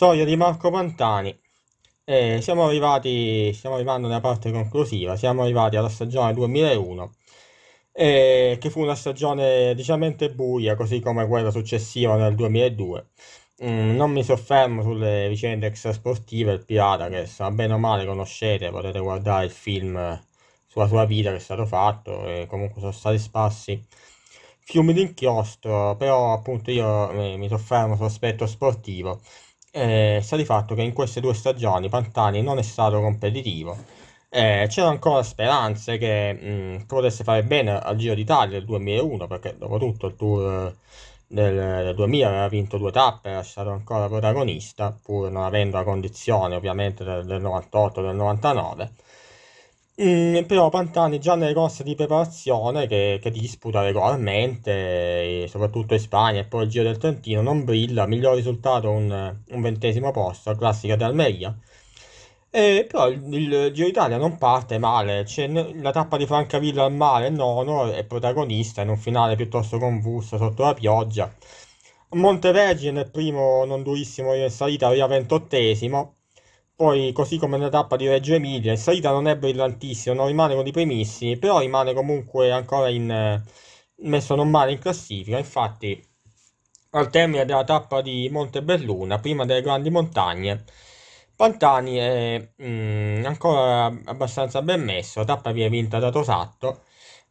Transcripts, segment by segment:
Storia di Marco Pantani. Eh, siamo arrivati, stiamo arrivando nella parte conclusiva, siamo arrivati alla stagione 2001, eh, che fu una stagione decisamente buia, così come quella successiva nel 2002. Mm, non mi soffermo sulle vicende extrasportive il Pirata, che sa bene o male conoscete, potete guardare il film sulla sua vita che è stato fatto, e comunque sono stati sparsi fiumi d'inchiostro, però appunto io eh, mi soffermo sull'aspetto sportivo eh, sta di fatto che in queste due stagioni Pantani non è stato competitivo. Eh, c'erano ancora speranze che mh, mm, potesse fare bene al Giro d'Italia del 2001, perché dopo tutto il tour del 2000 aveva vinto due tappe, era stato ancora protagonista, pur non avendo la condizione ovviamente del, del 98 del 99 però Pantani già nelle corse di preparazione che, che, disputa regolarmente, soprattutto in Spagna e poi il Giro del Trentino, non brilla, miglior risultato un, un ventesimo posto, classica di Almeria. E, però il, il, Giro Italia non parte male, c'è la tappa di Francavilla al mare, nono, è protagonista in un finale piuttosto convulso sotto la pioggia. Montevergine, primo non durissimo in salita, arriva ventottesimo poi, così come nella tappa di Reggio Emilia, in salita non è brillantissimo, non rimane con i primissimi, però rimane comunque ancora in, messo non male in classifica. Infatti, al termine della tappa di Monte Belluna, prima delle grandi montagne, Pantani è mh, mm, ancora abbastanza ben messo, la tappa viene vinta da Tosatto.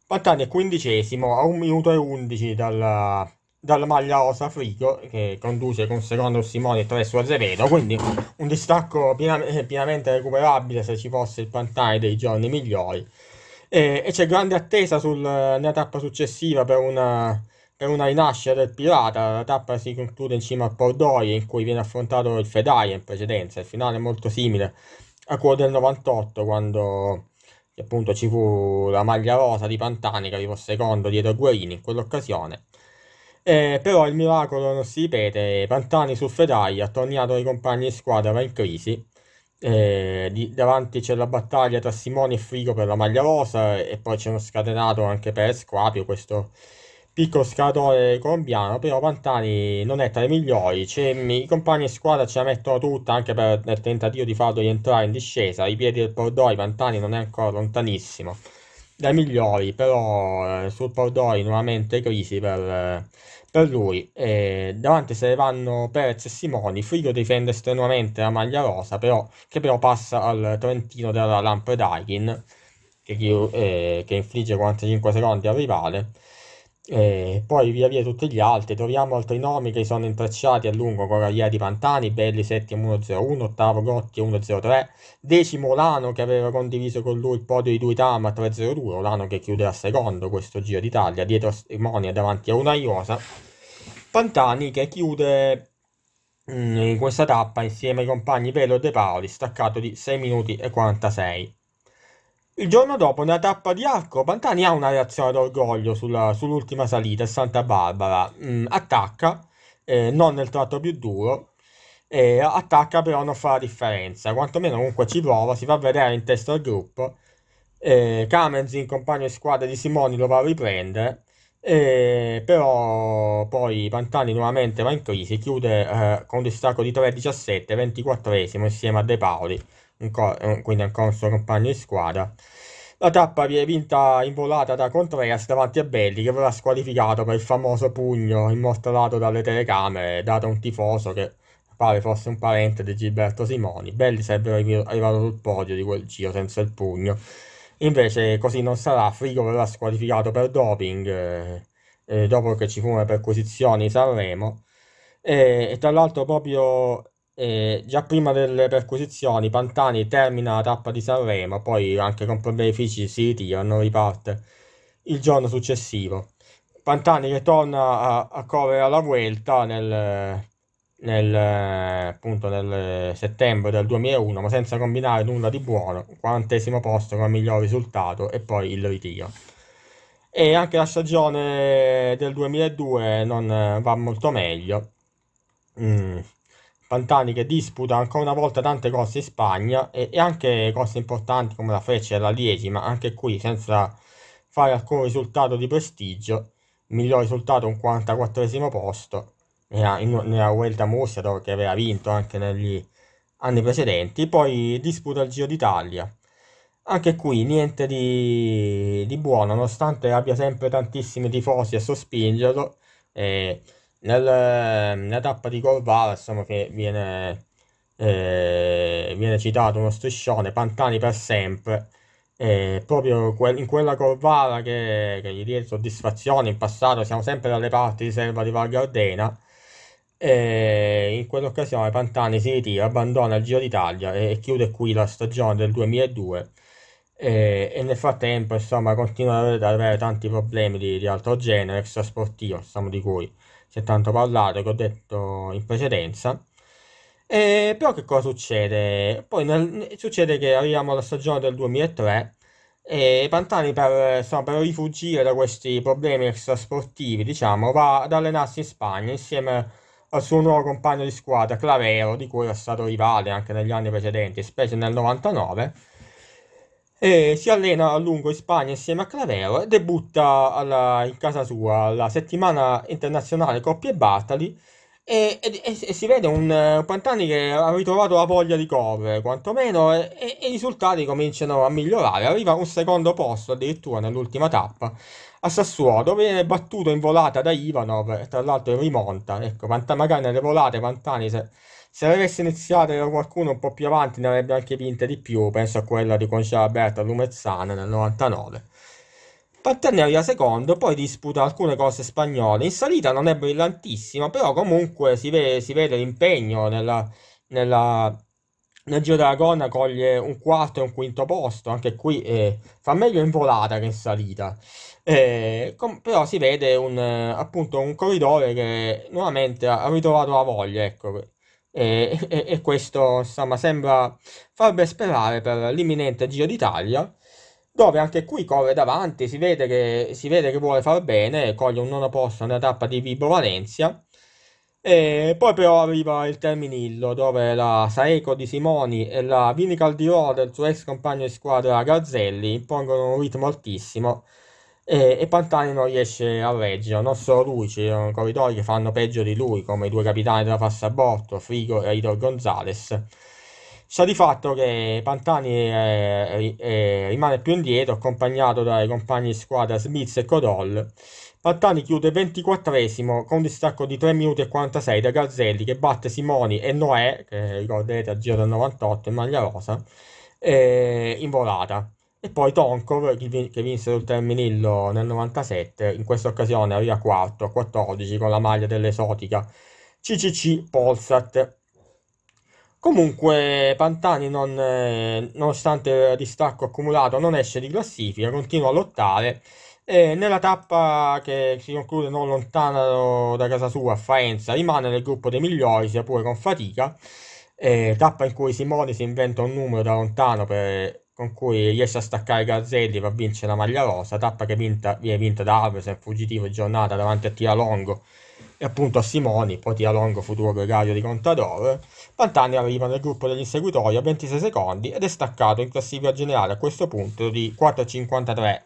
Pantani è quindicesimo a un minuto e 11 dalla dalla maglia Osa Frigo che conduce con secondo Simone e tre su Azevedo quindi un distacco pienamente, eh, pienamente recuperabile se ci fosse il pantane dei giorni migliori e, e c'è grande attesa sul, nella tappa successiva per una, per una, rinascita del Pirata la tappa si conclude in cima a Pordoie in cui viene affrontato il Fedai in precedenza il finale è molto simile a quello del 98 quando appunto ci fu la maglia rosa di Pantani che arrivò secondo dietro Guerini in quell'occasione eh, però il miracolo non si ripete, Pantani su Fedaglia, attorniato ai compagni di squadra, va in crisi. Eh, di, davanti c'è la battaglia tra Simone e Frigo per la maglia rosa e poi c'è uno scatenato anche per Scrapio, questo piccolo scalatore colombiano, però Pantani non è tra i migliori, mm, i compagni di squadra ce la mettono tutta anche per il tentativo di farlo rientrare in discesa, i piedi del Pordoi Pantani non è ancora lontanissimo dai migliori, però eh, sul Pordoi nuovamente crisi per, eh, per lui. E davanti se ne vanno Perez e Simoni, Frigo difende strenuamente la maglia rosa, però, che però passa al Trentino della Lampredaghin, che, eh, che infligge 45 secondi al rivale. E poi via via tutti gli altri, troviamo altri nomi che sono intrecciati a lungo, Coraglieri Pantani, Belli settimo 101, ottavo Gotti 103, decimo Lano che aveva condiviso con lui il podio di Duitama 302, Lano che chiude chiuderà secondo questo Giro d'Italia, dietro a Simonia davanti a una Iosa, Pantani che chiude mh, mm, in questa tappa insieme ai compagni Velo De Paoli, staccato di 6 minuti e 46. Il giorno dopo, nella tappa di Arco, Pantani ha una reazione d'orgoglio sulla, sull'ultima salita, a Santa Barbara. Mm, attacca, eh, non nel tratto più duro, eh, attacca però non fa la differenza. Quantomeno comunque ci prova, si fa vedere in testa al gruppo. Eh, Kamenzin, compagno di squadra di Simoni, lo va a riprendere. Eh, però poi Pantani nuovamente va in crisi, chiude eh, con un distacco di 3-17, 24esimo insieme a De Paoli quindi ancora un suo compagno di squadra. La tappa viene vinta in volata da Contreras davanti a Belli che verrà squalificato per il famoso pugno immortalato dalle telecamere dato a un tifoso che pare fosse un parente di Gilberto Simoni. Belli sarebbe arrivato sul podio di quel giro senza il pugno. Invece così non sarà, Frigo verrà squalificato per doping eh, eh dopo che ci fu una perquisizione in Sanremo. E, e tra l'altro proprio già prima delle perquisizioni Pantani termina la tappa di Sanremo, poi anche con problemi fisici si ritira, non riparte il giorno successivo. Pantani torna a, a correre alla Vuelta nel, nel, appunto, nel settembre del 2001, ma senza combinare nulla di buono, quarantesimo posto come miglior risultato e poi il ritiro. E anche la stagione del 2002 non va molto meglio. Mm Pantani che disputa ancora una volta tante cose in Spagna e, e anche cose importanti come la freccia e la Liegi, ma anche qui senza fare alcun risultato di prestigio, miglior risultato un 44 posto nella, in, nella Vuelta Murcia che aveva vinto anche negli anni precedenti, poi disputa il Giro d'Italia. Anche qui niente di, di buono, nonostante abbia sempre tantissimi tifosi a sospingerlo. Eh, nel, nella tappa di Corvara insomma, che viene, eh, viene citato uno striscione Pantani per sempre eh, proprio que- in quella Corvara che, che, gli diede soddisfazione in passato siamo sempre dalle parti di Serva di Val Gardena e in quell'occasione Pantani si ritira, abbandona il Giro d'Italia e, e chiude qui la stagione del 2002 e, e, nel frattempo insomma continua ad avere, tanti problemi di, di altro genere extrasportivo insomma di cui si è tanto parlato, che ho detto in precedenza. E, però che cosa succede? Poi nel, succede che arriviamo alla stagione del 2003 e Pantani per, so, per rifugire da questi problemi extrasportivi, diciamo, va ad allenarsi in Spagna insieme al suo nuovo compagno di squadra, Clavero, di cui era stato rivale anche negli anni precedenti, specie nel 99 e si allena a lungo in Spagna insieme a Clavero e debutta alla, in casa sua alla settimana internazionale Coppie Bartali e, e, e si vede un Pantani che ha ritrovato la voglia di correre, quantomeno, e, e i risultati cominciano a migliorare. Arriva un secondo posto addirittura nell'ultima tappa a Sassuolo, dove viene battuto in volata da Ivanov, tra l'altro rimonta. Ecco, magari nelle volate Pantani, se, se le avesse iniziate da qualcuno un po' più avanti, ne avrebbe anche vinte di più. Penso a quella di Concia Alberta Lumezzana nel 99. Pantani arriva secondo, poi disputa alcune cose spagnole. In salita non è brillantissimo, però comunque si vede, si vede l'impegno nella, nella, nel giro della gonna, coglie un quarto e un quinto posto. Anche qui eh, fa meglio in volata che in salita. Eh, com- però si vede un, appunto un corridore che nuovamente ha ritrovato la voglia. Ecco. E, e, e questo insomma sembra farbe sperare per l'imminente Giro d'Italia dove anche qui corre davanti, si vede che, si vede che vuole far bene, coglie un nono posto nella tappa di Vibo Valencia. E poi però arriva il Terminillo dove la Saeco di Simoni e la Vinical di Ro del suo ex compagno di squadra Garzelli, impongono un ritmo altissimo e, e Pantani non riesce a reggere, non solo lui, ci sono corridori che fanno peggio di lui come i due capitani della Fassaborto, Frigo e Aitor Gonzales Sa di fatto che Pantani eh, eh, rimane più indietro, accompagnato dai compagni di squadra Smith e Codol. Pantani chiude 24esimo con un distacco di 3 minuti e 46 da Gazzelli che batte Simoni e Noè, che ricorderete al giro del 98 in maglia rosa, eh, in volata. E poi Tonkov che, vinse sul Terminillo nel 97, in questa occasione arriva quarto 14 con la maglia dell'esotica CCC Polsat. Comunque Pantani, non, eh, nonostante il distacco accumulato, non esce di classifica, continua a lottare. E nella tappa che si conclude non lontana da casa sua, a Faenza, rimane nel gruppo dei migliori, sia pure con fatica. Eh, tappa in cui Simone si inventa un numero da lontano per con cui riesce a staccare Garzelli va a vincere la maglia rosa, tappa che vinta, viene vinta da Alves, fuggitivo in giornata davanti a Tia e appunto a Simoni, poi Tia futuro gregario di Contador. Pantani arriva nel gruppo degli inseguitori a 26 secondi ed è staccato in classifica generale a questo punto di 4,53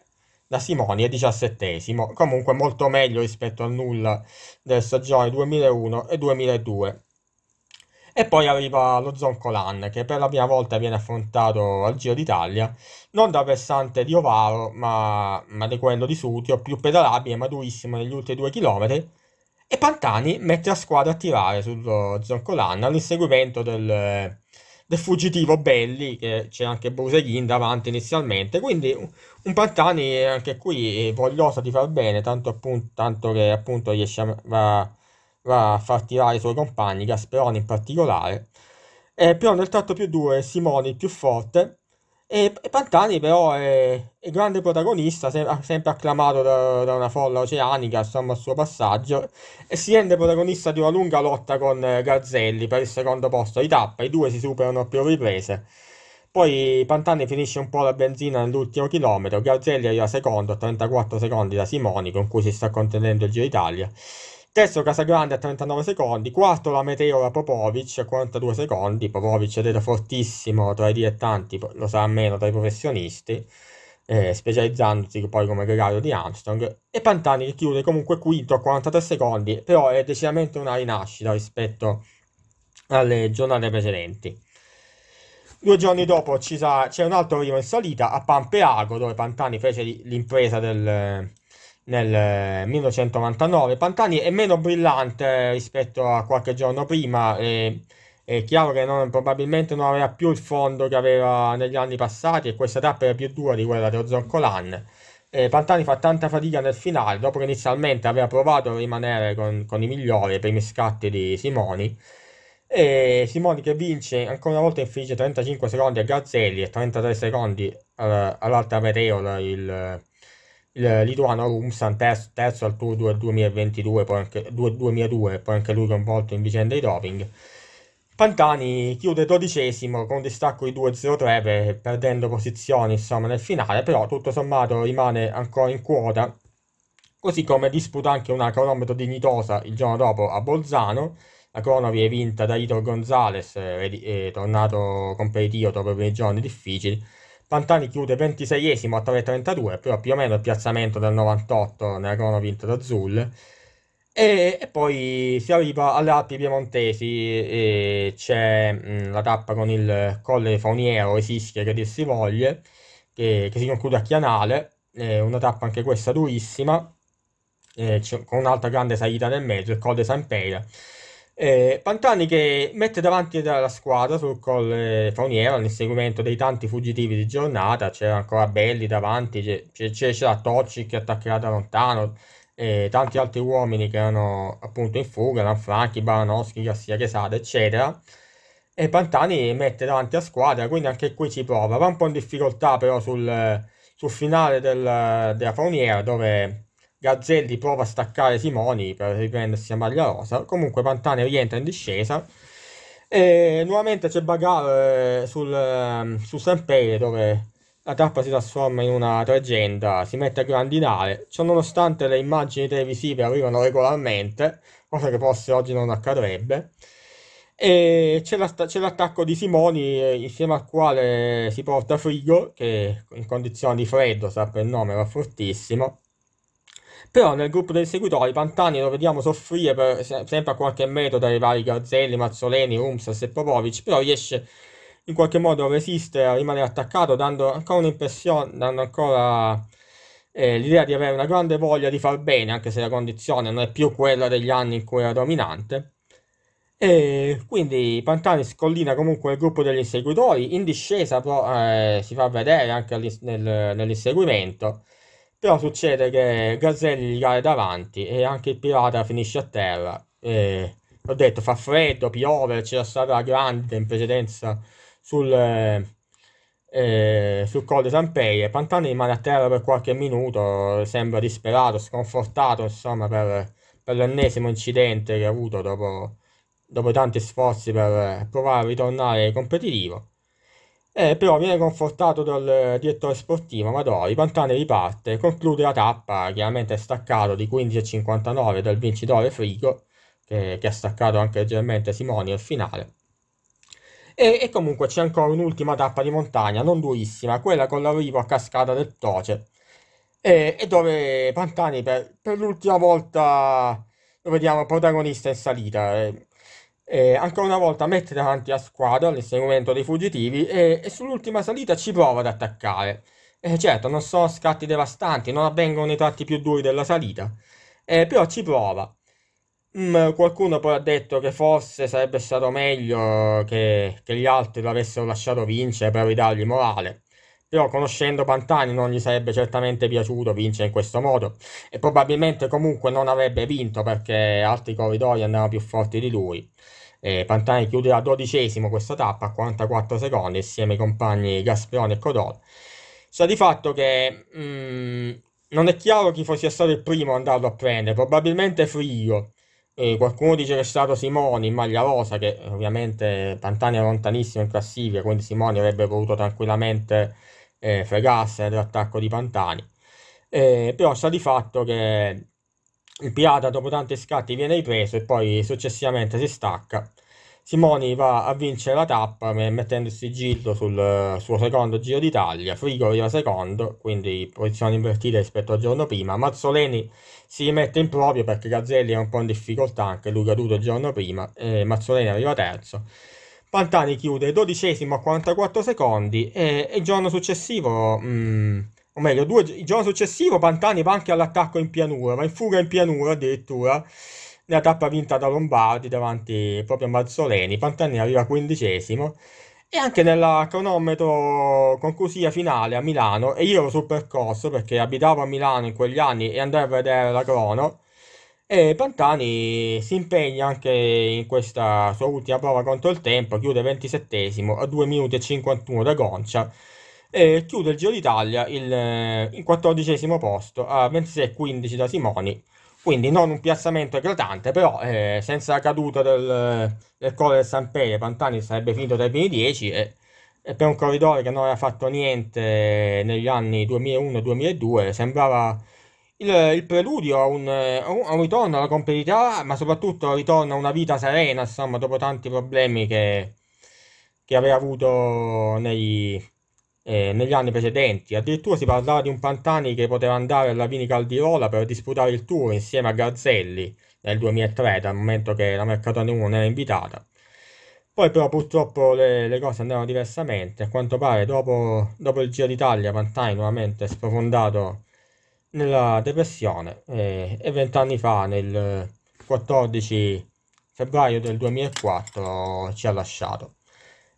da Simoni è 17 comunque molto meglio rispetto al nulla delle stagioni 2001 e 2002. E poi arriva lo Zoncolan, che per la prima volta viene affrontato al Giro d'Italia, non dal versante di Ovaro, ma, ma di quello di Sutio, più pedalabile ma durissimo negli ultimi due chilometri. E Pantani mette la squadra a tirare sullo Zoncolan all'inseguimento del del fuggitivo Belli, che c'è anche Bruseghin davanti inizialmente. Quindi un Pantani anche qui voglioso di far bene, tanto, appunto, tanto che appunto riesce a, a, a far tirare i suoi compagni, Gasperoni in particolare, eh, però nel tratto più duro è Simone il più forte, e, e Pantani però è, è grande protagonista, se, sempre acclamato da, da, una folla oceanica, insomma al suo passaggio, e si rende protagonista di una lunga lotta con Gazzelli per il secondo posto di tappa, i due si superano a più riprese. Poi Pantani finisce un po' la benzina nell'ultimo chilometro, Garzelli arriva secondo a 34 secondi da Simoni con cui si sta contendendo il Giro Italia. Terzo Casagrande a 39 secondi, quarto la Meteora Popovic a 42 secondi, Popovic è detto fortissimo tra i dilettanti, lo sarà meno tra i professionisti, eh, specializzandosi poi come gregario di Armstrong, e Pantani che chiude comunque quinto a 43 secondi, però è decisamente una rinascita rispetto alle giornate precedenti. Due giorni dopo c'è un altro arrivo in salita a Pampeago, dove Pantani fece l'impresa del nel 1999. Eh, Pantani è meno brillante eh, rispetto a qualche giorno prima, e, è chiaro che non, probabilmente non aveva più il fondo che aveva negli anni passati e questa tappa era più dura di quella dello Zoncolan. E Pantani fa tanta fatica nel finale, dopo che inizialmente aveva provato a rimanere con, con i migliori, i primi scatti di Simoni. E Simoni che vince ancora una volta infligge 35 secondi a Gazzelli e 33 secondi eh, all'Alta Meteo, il, il lituano Rumsan, terzo, terzo, al tour 2022, poi anche, 2002, poi anche lui coinvolto in vicende di doping. Pantani chiude dodicesimo con distacco di 2-0-3 perdendo posizioni insomma, nel finale, però tutto sommato rimane ancora in quota, così come disputa anche una cronometro dignitosa il giorno dopo a Bolzano, la crono viene vinta da Ito Gonzales, eh, eh, tornato competitivo dopo i giorni difficili, Pantani chiude 26esimo a 3.32, però più o meno il piazzamento del 98 nella corona vinta da Azul. E, e, poi si arriva alle Alpi Piemontesi, c'è mh, la tappa con il Colle Fauniero Esischia che dir si voglia, che, che, si conclude a Chianale, eh, una tappa anche questa durissima, eh, con un'altra grande salita nel mezzo, il Colle San Pera eh, Pantani che mette davanti la squadra sul colle Fauniera nell'inseguimento dei tanti fuggitivi di giornata, c'era ancora Belli davanti, c'era Tocci che attaccherà da lontano, e tanti altri uomini che erano appunto in fuga, Lanfranchi, Baranoschi, Garcia Quesada, eccetera. E Pantani mette davanti la squadra, quindi anche qui ci prova. Va un po' in difficoltà però sul, sul finale del, della fauniera dove Gazzelli prova a staccare Simoni per riprendersi a maglia rosa. Comunque Pantane rientra in discesa. E nuovamente c'è Bagar eh, sul, ehm, su San Pere dove la tappa si trasforma in una tragenda, si mette a grandinare. Ciononostante le immagini televisive arrivano regolarmente, cosa che forse oggi non accadrebbe. E c'è, la, c'è, l'attacco di Simoni eh, insieme al quale si porta Frigo che in condizioni di freddo, sa per il nome, va fortissimo però nel gruppo dei seguitori Pantani lo vediamo soffrire per, sempre a qualche metro dai vari Garzelli, Mazzoleni, Umsas e Popovic, però riesce in qualche modo a resistere, a rimanere attaccato, dando ancora un'impressione, dando ancora eh, l'idea di avere una grande voglia di far bene, anche se la condizione non è più quella degli anni in cui era dominante. E quindi Pantani scollina comunque il gruppo degli inseguitori, in discesa però eh, si fa vedere anche nel, nell'inseguimento però succede che Gazzelli gli cade davanti e anche il pirata finisce a terra. E, ho detto, fa freddo, piove, c'era stata grande in precedenza sul, eh, eh, sul Colle Sanpeie. Pantani rimane a terra per qualche minuto, sembra disperato, sconfortato, insomma, per, per l'ennesimo incidente che ha avuto dopo, dopo tanti sforzi per eh, provare a ritornare competitivo. Eh, però viene confortato dal eh, direttore sportivo Amadori, Pantani riparte, conclude la tappa, chiaramente staccato di 15,59 dal vincitore Frigo, che, che, ha staccato anche leggermente Simoni al finale. E, e comunque c'è ancora un'ultima tappa di montagna, non durissima, quella con l'arrivo a cascata del Toce, e, e dove Pantani per, per l'ultima volta lo vediamo protagonista in salita. Eh eh, ancora una volta mette davanti a squadra l'inseguimento dei fuggitivi e, e sull'ultima salita ci prova ad attaccare. Eh, certo, non sono scatti devastanti, non avvengono i tratti più duri della salita, eh, però ci prova. Mm, qualcuno poi ha detto che forse sarebbe stato meglio che, che gli altri lo avessero lasciato vincere per ridargli morale. Però conoscendo Pantani non gli sarebbe certamente piaciuto vincere in questo modo e probabilmente comunque non avrebbe vinto perché altri corridori andavano più forti di lui. E Pantani chiuderà dodicesimo questa tappa a 44 secondi insieme ai compagni Gasperone e Codon. Sa di fatto che mh, mm, non è chiaro chi fosse stato il primo andarlo a prendere, probabilmente Frigo. Eh, qualcuno dice che è stato Simoni in maglia rosa, che ovviamente Pantani è lontanissimo in classifica, quindi Simoni avrebbe potuto tranquillamente eh, fregasse dell'attacco di Pantani. Eh, però sta di fatto che il pirata dopo tanti scatti viene ripreso e poi successivamente si stacca. Simoni va a vincere la tappa mettendosi Gildo sul suo secondo Giro d'Italia, Frigo arriva secondo, quindi posizione invertita rispetto al giorno prima, Mazzoleni si rimette in proprio perché Gazzelli è un po' in difficoltà, anche lui caduto il giorno prima, e Mazzoleni arriva terzo. Pantani chiude dodicesimo a 44 secondi e, il giorno successivo, mm, o meglio, due, il giorno successivo Pantani va anche all'attacco in pianura, ma in fuga in pianura addirittura, nella tappa vinta da Lombardi davanti proprio a Mazzoleni, Pantani arriva quindicesimo e anche nella cronometro conclusiva finale a Milano, e io ero sul percorso perché abitavo a Milano in quegli anni e andai a vedere la crono, e Pantani si impegna anche in questa sua ultima prova contro il tempo, chiude 27 a 2 minuti e 51 da Goncia e chiude il Giro d'Italia il, eh, il 14 posto a 26-15 da Simoni. Quindi non un piazzamento eclatante, però eh, senza la caduta del, del collo del San Pere, Pantani sarebbe finito tra i primi 10 e, e per un corridore che non aveva fatto niente negli anni 2001-2002 sembrava il, il preludio a un, a un, ritorno alla competitività, ma soprattutto ritorno a una vita serena, insomma, dopo tanti problemi che, che aveva avuto negli, eh, negli anni precedenti. Addirittura si parlava di un Pantani che poteva andare alla Vini Caldirola per disputare il tour insieme a Garzelli nel 2003, dal momento che la Mercatone 1 non era invitata. Poi però purtroppo le, le cose andavano diversamente, a quanto pare dopo, dopo il Giro d'Italia Pantani nuovamente è sprofondato nella depressione eh, e vent'anni fa, nel 14 febbraio del 2004, ci ha lasciato.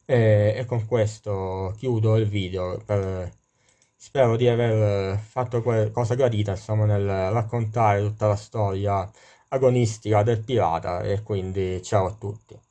E, eh, e con questo chiudo il video per, spero di aver fatto cosa gradita insomma, nel raccontare tutta la storia agonistica del pirata e quindi ciao a tutti.